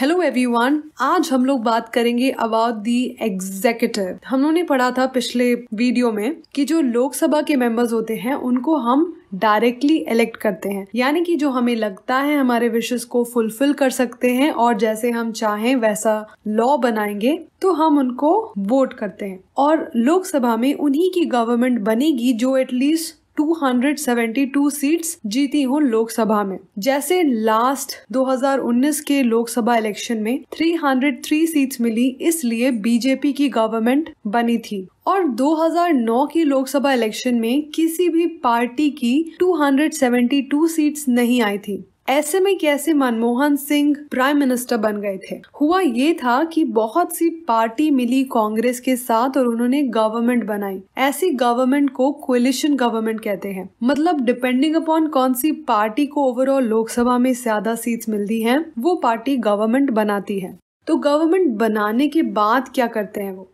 Hello everyone आज हम लोग बात करेंगे अबाउट दी एग्जेक्यूटिव हम लोगों ने पढ़ा था पिछले वीडियो में कि जो लोकसभा के मेंबर्स होते हैं उनको हम डायरेक्टली इलेक्ट करते हैं यानी कि जो हमें लगता है हमारे विशेष को फुलफिल कर सकते हैं और जैसे हम चाहें वैसा लॉ बनाएंगे तो हम उनको वोट करते हैं और लोकसभा में उन्हीं की गवर्नमेंट बनेगी जो एटलीस्ट 272 सीट्स जीती हूँ लोकसभा में जैसे लास्ट 2019 के लोकसभा इलेक्शन में 303 सीट्स मिली इसलिए बीजेपी की गवर्नमेंट बनी थी और 2009 की लोकसभा इलेक्शन में किसी भी पार्टी की 272 सीट्स नहीं आई थी ऐसे में कैसे मनमोहन सिंह प्राइम मिनिस्टर बन गए थे हुआ ये था कि बहुत सी पार्टी मिली कांग्रेस के साथ और उन्होंने गवर्नमेंट बनाई ऐसी गवर्नमेंट को कोलिशन गवर्नमेंट कहते हैं मतलब डिपेंडिंग अपॉन कौन सी पार्टी को ओवरऑल लोकसभा में ज्यादा सीट मिलती है वो पार्टी गवर्नमेंट बनाती है तो गवर्नमेंट बनाने के बाद क्या करते हैं वो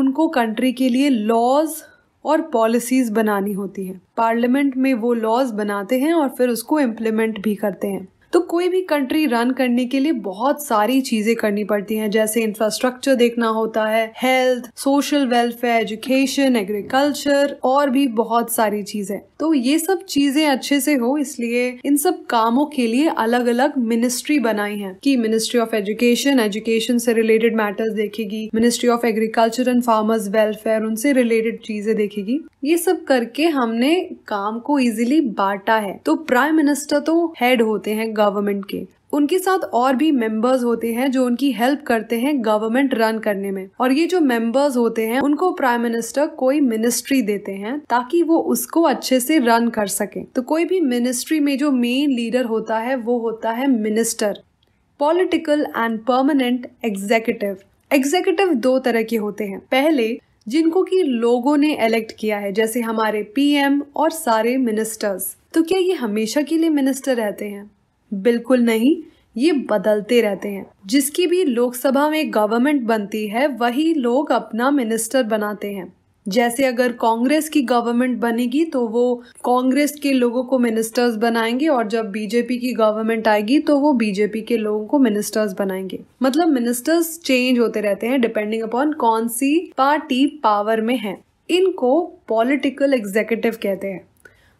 उनको कंट्री के लिए लॉज और पॉलिसीज बनानी होती हैं पार्लियामेंट में वो लॉज बनाते हैं और फिर उसको इम्प्लीमेंट भी करते हैं तो कोई भी कंट्री रन करने के लिए बहुत सारी चीज़ें करनी पड़ती हैं जैसे इंफ्रास्ट्रक्चर देखना होता है health social welfare education agriculture और भी बहुत सारी चीज़ें तो ये सब चीज़ें अच्छे से हो इसलिए इन सब कामों के लिए अलग अलग मिनिस्ट्री बनाई है कि मिनिस्ट्री ऑफ एजुकेशन एजुकेशन से रिलेटेड मैटर्स देखेगी ministry of agriculture and farmers welfare उनसे रिलेटेड चीज़ें देखेगी ये सब करके हमने काम को इजीली बांटा है तो प्राइम मिनिस्टर तो हेड होते हैं गवर्नमेंट के उनके साथ और भी मेंबर्स होते हैं जो उनकी हेल्प करते हैं गवर्नमेंट रन करने में और ये जो मेंबर्स होते हैं उनको प्राइम मिनिस्टर कोई मिनिस्ट्री देते हैं ताकि वो उसको अच्छे से रन कर सके तो कोई भी मिनिस्ट्री में जो मेन लीडर होता है वो होता है minister political and permanent executive executive दो तरह के होते हैं पहले जिनको कि लोगों ने इलेक्ट किया है जैसे हमारे पीएम और सारे मिनिस्टर्स तो क्या ये हमेशा के लिए मिनिस्टर रहते हैं बिल्कुल नहीं ये बदलते रहते हैं जिसकी भी लोकसभा में गवर्नमेंट बनती है वही लोग अपना मिनिस्टर बनाते हैं जैसे अगर कांग्रेस की गवर्नमेंट बनेगी तो वो कांग्रेस के लोगों को मिनिस्टर्स बनाएंगे और जब बीजेपी की गवर्नमेंट आएगी तो वो बीजेपी के लोगों को मिनिस्टर्स बनाएंगे मतलब मिनिस्टर्स चेंज होते रहते हैं डिपेंडिंग अपॉन कौन सी पार्टी पावर में है इनको पॉलिटिकल एग्जीक्यूटिव कहते हैं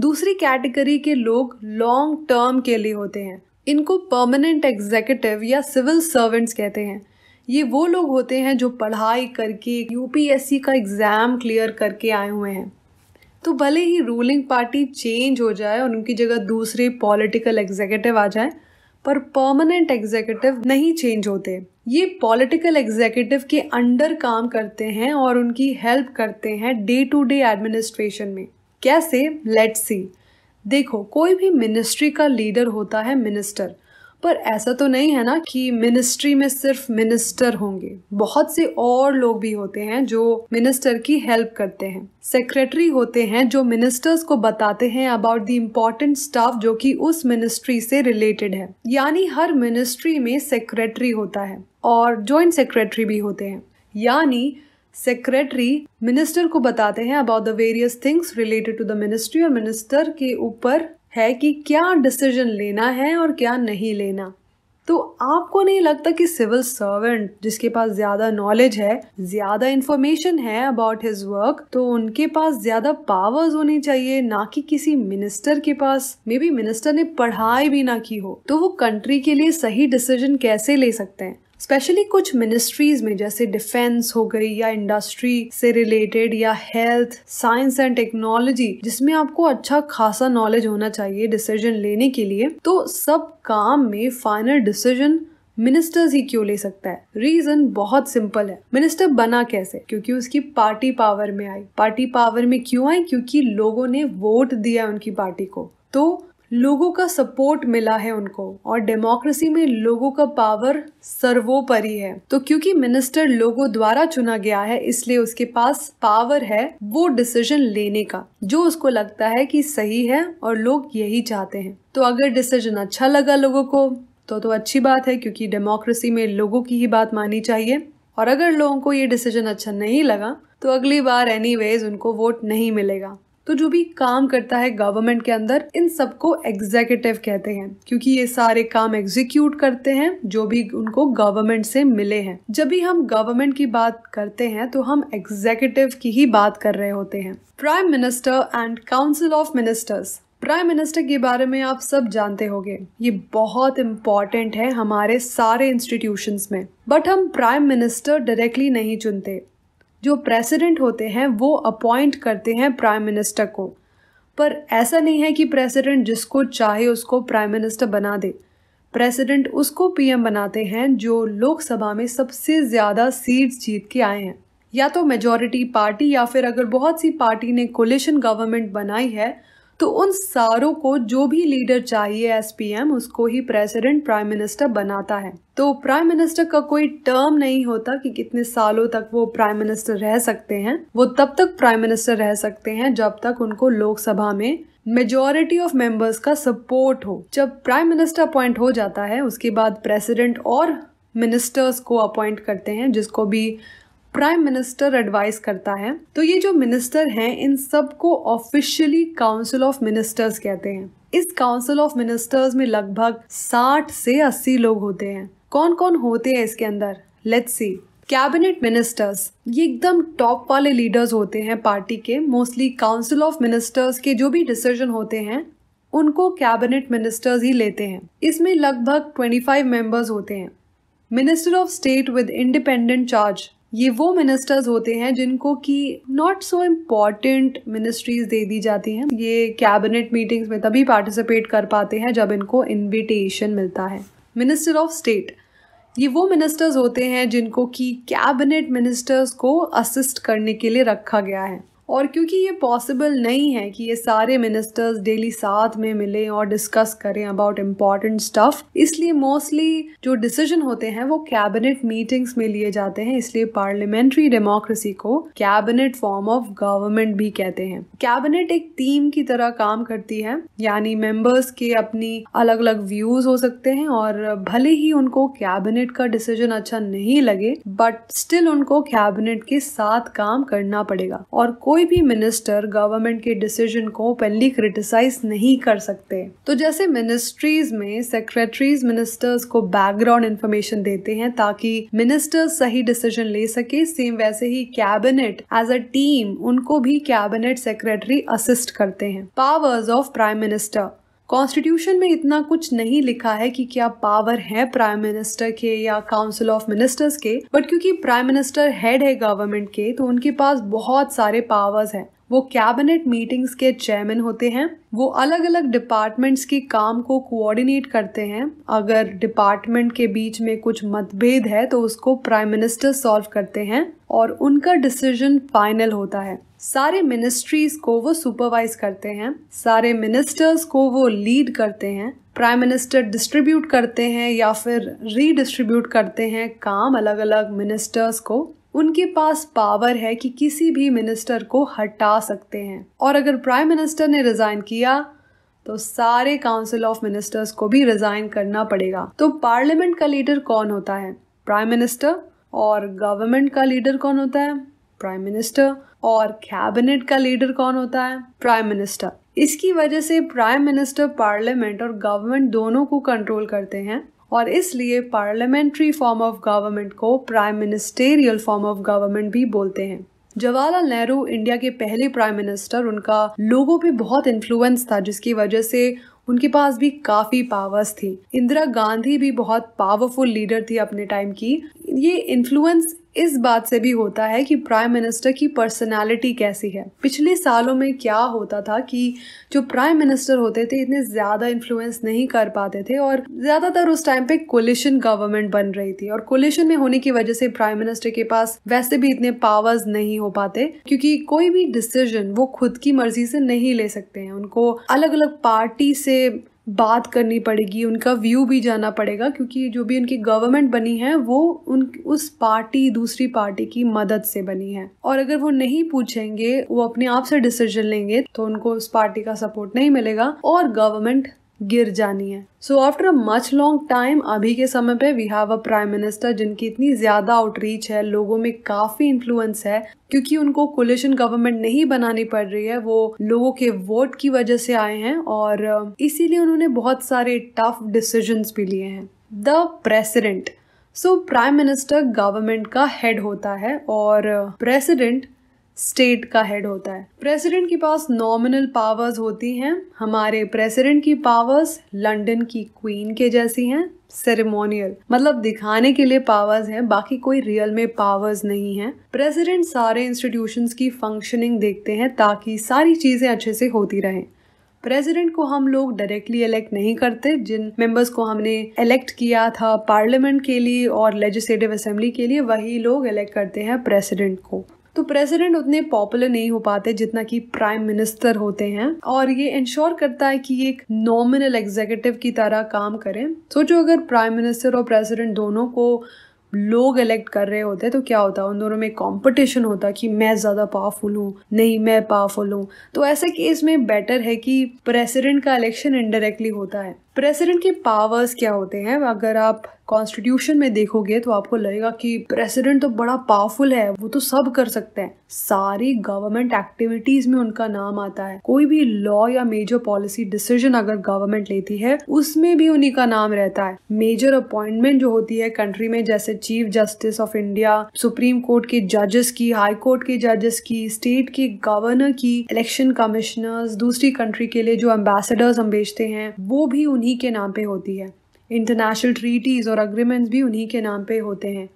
दूसरी कैटेगरी के लोग लॉन्ग टर्म के लिए होते हैं इनको परमानेंट एग्जीक्यूटिव या सिविल सर्वेंट्स कहते हैं ये वो लोग होते हैं जो पढ़ाई करके यूपीएससी का एग्ज़ाम क्लियर करके आए हुए हैं तो भले ही रूलिंग पार्टी चेंज हो जाए और उनकी जगह दूसरे पॉलिटिकल एग्जीक्यूटिव आ जाए पर परमानेंट एग्जीक्यूटिव नहीं चेंज होते ये पॉलिटिकल एग्जीक्यूटिव के अंडर काम करते हैं और उनकी हेल्प करते हैं डे टू डे एडमिनिस्ट्रेशन में कैसे लेट्स सी देखो कोई भी मिनिस्ट्री का लीडर होता है मिनिस्टर पर ऐसा तो नहीं है ना कि मिनिस्ट्री में सिर्फ मिनिस्टर होंगे बहुत से और लोग भी होते हैं जो मिनिस्टर की हेल्प करते हैं सेक्रेटरी होते हैं जो मिनिस्टर्स को बताते हैं अबाउट द इम्पॉर्टेंट स्टाफ जो कि उस मिनिस्ट्री से रिलेटेड है यानी हर मिनिस्ट्री में सेक्रेटरी होता है और जॉइंट सेक्रेटरी भी होते हैं यानी सेक्रेटरी मिनिस्टर को बताते हैं about the various things related to the ministry और मिनिस्टर के ऊपर है कि क्या डिसीजन लेना है और क्या नहीं लेना तो आपको नहीं लगता कि सिविल सर्वेंट जिसके पास ज़्यादा नॉलेज है ज़्यादा इन्फॉर्मेशन है अबाउट हिज वर्क तो उनके पास ज़्यादा पावर्स होनी चाहिए ना कि किसी मिनिस्टर के पास मे बी मिनिस्टर ने पढ़ाई भी ना की हो तो वो कंट्री के लिए सही डिसीजन कैसे ले सकते हैं स्पेशली कुछ मिनिस्ट्रीज में जैसे डिफेंस हो गई या इंडस्ट्री से रिलेटेड या हेल्थ साइंस एंड टेक्नोलॉजी जिसमें आपको अच्छा खासा नॉलेज होना चाहिए डिसीजन लेने के लिए तो सब काम में फाइनल डिसीजन मिनिस्टर्स ही क्यों ले सकता है रीजन बहुत सिंपल है मिनिस्टर बना कैसे क्योंकि उसकी पार्टी पावर में आई पार्टी पावर में क्यों आई क्योंकि लोगों ने वोट दिया उनकी पार्टी को तो लोगों का सपोर्ट मिला है उनको और डेमोक्रेसी में लोगों का पावर सर्वोपरि है तो क्योंकि मिनिस्टर लोगों द्वारा चुना गया है इसलिए उसके पास पावर है वो डिसीजन लेने का जो उसको लगता है कि सही है और लोग यही चाहते हैं तो अगर डिसीजन अच्छा लगा लोगों को तो तो अच्छी बात है क्योंकि डेमोक्रेसी में लोगों की ही बात मानी चाहिए और अगर लोगों को ये डिसीजन अच्छा नहीं लगा तो अगली बार एनी उनको वोट नहीं मिलेगा तो जो भी काम करता है गवर्नमेंट के अंदर इन सबको एग्जीक्यूटिव कहते हैं क्योंकि ये सारे काम एग्जीक्यूट करते हैं जो भी उनको गवर्नमेंट से मिले हैं जब भी हम गवर्नमेंट की बात करते हैं तो हम एग्जीक्यूटिव की ही बात कर रहे होते हैं prime minister and council of ministers prime minister के बारे में आप सब जानते होंगे ये बहुत इम्पॉर्टेंट है हमारे सारे इंस्टीट्यूशंस में बट हम प्राइम मिनिस्टर डायरेक्टली नहीं चुनते जो प्रेसिडेंट होते हैं वो अपॉइंट करते हैं प्राइम मिनिस्टर को पर ऐसा नहीं है कि प्रेसिडेंट जिसको चाहे उसको प्राइम मिनिस्टर बना दे प्रेसिडेंट उसको पीएम बनाते हैं जो लोकसभा में सबसे ज़्यादा सीट्स जीत के आए हैं या तो मेजॉरिटी पार्टी या फिर अगर बहुत सी पार्टी ने कोलिशन गवर्नमेंट बनाई है तो उन सारों को जो भी लीडर चाहिए एस उसको ही प्रेसिडेंट प्राइम मिनिस्टर बनाता है तो प्राइम मिनिस्टर का कोई टर्म नहीं होता कि कितने सालों तक वो प्राइम मिनिस्टर रह सकते हैं वो तब तक प्राइम मिनिस्टर रह सकते हैं जब तक उनको लोकसभा में मेजोरिटी ऑफ मेंबर्स का सपोर्ट हो जब प्राइम मिनिस्टर अपॉइंट हो जाता है उसके बाद प्रेसिडेंट और मिनिस्टर्स को अपॉइंट करते हैं जिसको भी प्राइम मिनिस्टर एडवाइस करता है तो ये जो मिनिस्टर हैं इन सब को ऑफिशियली काउंसिल ऑफ मिनिस्टर्स कहते हैं इस काउंसिल ऑफ मिनिस्टर्स में लगभग 60 से 80 लोग होते हैं कौन कौन होते हैं इसके अंदर लेट्स सी कैबिनेट मिनिस्टर्स ये एकदम टॉप वाले लीडर्स होते हैं पार्टी के मोस्टली काउंसिल ऑफ मिनिस्टर्स के जो भी डिसीजन होते हैं उनको कैबिनेट मिनिस्टर्स ही लेते हैं इसमें लगभग 25 मेंबर्स होते हैं minister of state with independent charge ये वो मिनिस्टर्स होते हैं जिनको कि नॉट सो इम्पॉर्टेंट मिनिस्ट्रीज दे दी जाती हैं ये कैबिनेट मीटिंग्स में तभी पार्टिसिपेट कर पाते हैं जब इनको इनविटेशन मिलता है मिनिस्टर ऑफ स्टेट ये वो मिनिस्टर्स होते हैं जिनको कि कैबिनेट मिनिस्टर्स को असिस्ट करने के लिए रखा गया है और क्योंकि ये पॉसिबल नहीं है कि ये सारे मिनिस्टर्स डेली साथ में मिलें और डिस्कस करें अबाउट इम्पॉर्टेंट स्टफ इसलिए मोस्टली जो डिसीजन होते हैं वो कैबिनेट मीटिंग्स में लिए जाते हैं इसलिए पार्लियामेंट्री डेमोक्रेसी को कैबिनेट फॉर्म ऑफ गवर्नमेंट भी कहते हैं कैबिनेट एक टीम की तरह काम करती है यानी मेंबर्स के अपनी अलग अलग व्यूज हो सकते हैं और भले ही उनको कैबिनेट का डिसीजन अच्छा नहीं लगे बट स्टिल उनको कैबिनेट के साथ काम करना पड़ेगा और कोई कोई भी मिनिस्टर गवर्नमेंट के डिसीजन को पहली क्रिटिसाइज नहीं कर सकते तो जैसे मिनिस्ट्रीज में सेक्रेटरीज मिनिस्टर्स को बैकग्राउंड इन्फॉर्मेशन देते हैं ताकि मिनिस्टर्स सही डिसीजन ले सके सेम वैसे ही कैबिनेट एज अ टीम उनको भी कैबिनेट सेक्रेटरी असिस्ट करते हैं powers of prime minister constitution में इतना कुछ नहीं लिखा है कि क्या पावर है प्राइम मिनिस्टर के या काउंसिल ऑफ मिनिस्टर्स के बट क्योंकि प्राइम मिनिस्टर हेड है गवर्नमेंट के तो उनके पास बहुत सारे पावर्स हैं वो कैबिनेट मीटिंग्स के चेयरमैन होते हैं वो अलग अलग डिपार्टमेंट्स के काम को कोऑर्डिनेट करते हैं अगर डिपार्टमेंट के बीच में कुछ मतभेद है तो उसको प्राइम मिनिस्टर सॉल्व करते हैं और उनका डिसीजन फाइनल होता है सारे मिनिस्ट्रीज को वो सुपरवाइज करते हैं सारे मिनिस्टर्स को वो लीड करते हैं प्राइम मिनिस्टर डिस्ट्रीब्यूट करते हैं या फिर रीडिस्ट्रीब्यूट करते हैं काम अलग अलग मिनिस्टर्स को उनके पास पावर है कि किसी भी मिनिस्टर को हटा सकते हैं और अगर प्राइम मिनिस्टर ने रिजाइन किया तो सारे काउंसिल ऑफ मिनिस्टर्स को भी रिजाइन करना पड़ेगा तो पार्लियामेंट का लीडर कौन होता है प्राइम मिनिस्टर और गवर्नमेंट का लीडर कौन होता है प्राइम मिनिस्टर और कैबिनेट का लीडर कौन होता है प्राइम मिनिस्टर इसकी वजह से प्राइम मिनिस्टर पार्लियामेंट और गवर्नमेंट दोनों को कंट्रोल करते हैं और इसलिए पार्लियामेंट्री फॉर्म ऑफ गवर्नमेंट को prime ministerial form of government भी बोलते हैं जवाहरलाल नेहरू इंडिया के पहले प्राइम मिनिस्टर उनका लोगों पे बहुत इन्फ्लुएंस था जिसकी वजह से उनके पास भी काफ़ी पावर्स थी इंदिरा गांधी भी बहुत पावरफुल लीडर थी अपने टाइम की ये इन्फ्लुएंस इस बात से भी होता है कि प्राइम मिनिस्टर की पर्सनालिटी कैसी है पिछले सालों में क्या होता था कि जो प्राइम मिनिस्टर होते थे इतने ज़्यादा इन्फ्लुएंस नहीं कर पाते थे और ज़्यादातर उस टाइम पे कोलिशन गवर्नमेंट बन रही थी और कोलिशन में होने की वजह से प्राइम मिनिस्टर के पास वैसे भी इतने पावर्स नहीं हो पाते क्योंकि कोई भी डिसीजन वो खुद की मर्जी से नहीं ले सकते हैं उनको अलग अलग पार्टी से बात करनी पड़ेगी उनका व्यू भी जाना पड़ेगा क्योंकि जो भी उनकी गवर्नमेंट बनी है वो उन उस पार्टी दूसरी पार्टी की मदद से बनी है और अगर वो नहीं पूछेंगे वो अपने आप से डिसीजन लेंगे तो उनको उस पार्टी का सपोर्ट नहीं मिलेगा और गवर्नमेंट गिर जानी है so after a much long time अभी के समय पे we have a prime minister जिनकी इतनी ज्यादा आउटरीच है लोगों में काफी इन्फ्लुएंस है क्योंकि उनको कोलिशन गवर्नमेंट नहीं बनानी पड़ रही है वो लोगों के वोट की वजह से आए हैं और uh, इसीलिए उन्होंने बहुत सारे टफ डिसीजन भी लिए हैं the president so prime minister government का हेड होता है और प्रेसिडेंट uh, स्टेट का हेड होता है प्रेसिडेंट के पास नॉमिनल पावर्स होती हैं हमारे प्रेसिडेंट की पावर्स लंदन की क्वीन के जैसी हैं सेरेमोनियल मतलब दिखाने के लिए पावर्स हैं बाकी कोई रियल में पावर्स नहीं है प्रेसिडेंट सारे इंस्टीट्यूशंस की फंक्शनिंग देखते हैं ताकि सारी चीज़ें अच्छे से होती रहे प्रेसिडेंट को हम लोग डायरेक्टली इलेक्ट नहीं करते जिन मेंबर्स को हमने इलेक्ट किया था पार्लियामेंट के लिए और लेजिस्लेटिव असेंबली के लिए वही लोग इलेक्ट करते हैं प्रेसिडेंट को तो प्रेसिडेंट उतने पॉपुलर नहीं हो पाते जितना कि प्राइम मिनिस्टर होते हैं और ये इंश्योर करता है कि एक नॉमिनल एग्जीक्यूटिव की तरह काम करें सोचो अगर प्राइम मिनिस्टर और प्रेसिडेंट दोनों को लोग इलेक्ट कर रहे होते तो क्या होता उन दोनों में कंपटीशन होता कि मैं ज़्यादा पावरफुल हूँ नहीं मैं पावरफुल हूँ तो ऐसे केस में बेटर है कि प्रेसिडेंट का इलेक्शन इनडायरेक्टली होता है प्रेसिडेंट के पावर्स क्या होते हैं अगर आप कॉन्स्टिट्यूशन में देखोगे तो आपको लगेगा कि प्रेसिडेंट तो बड़ा पावरफुल है वो तो सब कर सकते हैं सारी गवर्नमेंट एक्टिविटीज में उनका नाम आता है कोई भी लॉ या मेजर पॉलिसी डिसीजन अगर गवर्नमेंट लेती है उसमें भी उन्हीं का नाम रहता है मेजर अपॉइंटमेंट जो होती है कंट्री में जैसे chief justice of India supreme court के जजेस की हाई कोर्ट के जजेस की स्टेट के गवर्नर की इलेक्शन कमिश्नर्स दूसरी कंट्री के लिए जो एम्बेसडर्स हम भेजते हैं वो भी उन्हीं के नाम पे होती है इंटरनेशनल ट्रीटीज़ और अग्रीमेंट्स भी उन्हीं के नाम पे होते हैं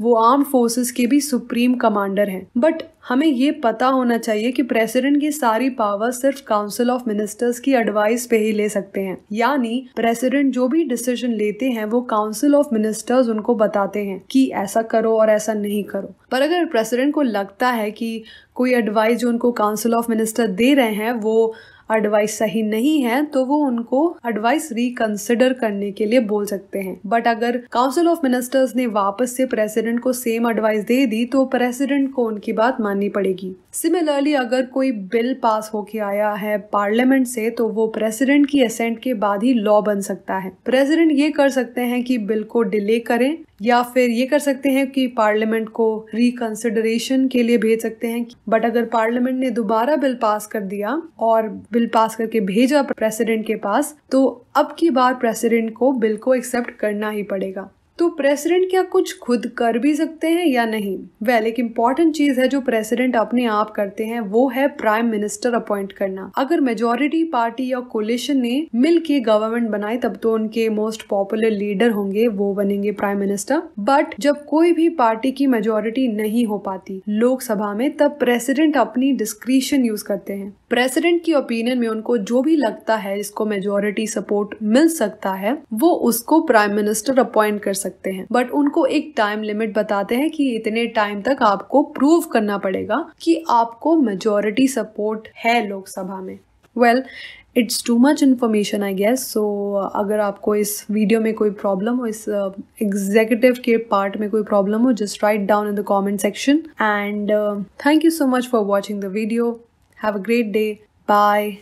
वो आर्म फोर्सेस के भी सुप्रीम कमांडर हैं बट हमें ये पता होना चाहिए कि प्रेसिडेंट की सारी पावर सिर्फ काउंसिल ऑफ मिनिस्टर्स की एडवाइस पे ही ले सकते हैं यानी प्रेसिडेंट जो भी डिसीजन लेते हैं वो काउंसिल ऑफ मिनिस्टर्स उनको बताते हैं कि ऐसा करो और ऐसा नहीं करो पर अगर प्रेसिडेंट को लगता है कि कोई एडवाइस जो उनको काउंसिल ऑफ मिनिस्टर दे रहे हैं वो एडवाइस सही नहीं है तो वो उनको एडवाइस रिकंसिडर करने के लिए बोल सकते हैं बट अगर काउंसिल ऑफ मिनिस्टर्स ने वापस से प्रेसिडेंट को सेम एडवाइस दे दी तो प्रेसिडेंट को उनकी बात माननी पड़ेगी सिमिलरली अगर कोई बिल पास होके आया है पार्लियामेंट से तो वो प्रेसिडेंट की असेंट के बाद ही लॉ बन सकता है प्रेसिडेंट ये कर सकते हैं कि बिल को डिले करें या फिर ये कर सकते हैं कि पार्लियामेंट को रिकंसिडरेशन के लिए भेज सकते हैं बट अगर पार्लियामेंट ने दोबारा बिल पास कर दिया और बिल पास करके भेजा प्रेसिडेंट के पास तो अब की बार प्रेसिडेंट को बिल को एक्सेप्ट करना ही पड़ेगा तो प्रेसिडेंट क्या कुछ खुद कर भी सकते हैं या नहीं वेल well, एक इम्पॉर्टेंट चीज है जो प्रेसिडेंट अपने आप करते हैं वो है प्राइम मिनिस्टर अपॉइंट करना अगर मेजोरिटी पार्टी या कोलिशन ने मिल के गवर्नमेंट बनाई तब तो उनके मोस्ट पॉपुलर लीडर होंगे वो बनेंगे प्राइम मिनिस्टर बट जब कोई भी पार्टी की मेजोरिटी नहीं हो पाती लोकसभा में तब प्रेसिडेंट अपनी डिस्क्रिशन यूज करते हैं प्रेसिडेंट की ओपिनियन में उनको जो भी लगता है जिसको मेजोरिटी सपोर्ट मिल सकता है वो उसको प्राइम मिनिस्टर अपॉइंट कर सकते हैं बट उनको एक टाइम लिमिट बताते हैं कि इतने टाइम तक आपको प्रूव करना पड़ेगा कि आपको मेजोरिटी सपोर्ट है लोकसभा में well it's too much information I guess so अगर आपको इस वीडियो में कोई प्रॉब्लम हो इस एग्जीक्यूटिव uh, के पार्ट में कोई प्रॉब्लम हो just write down in the comment section and thank you so much for watching the video Have a great day. Bye.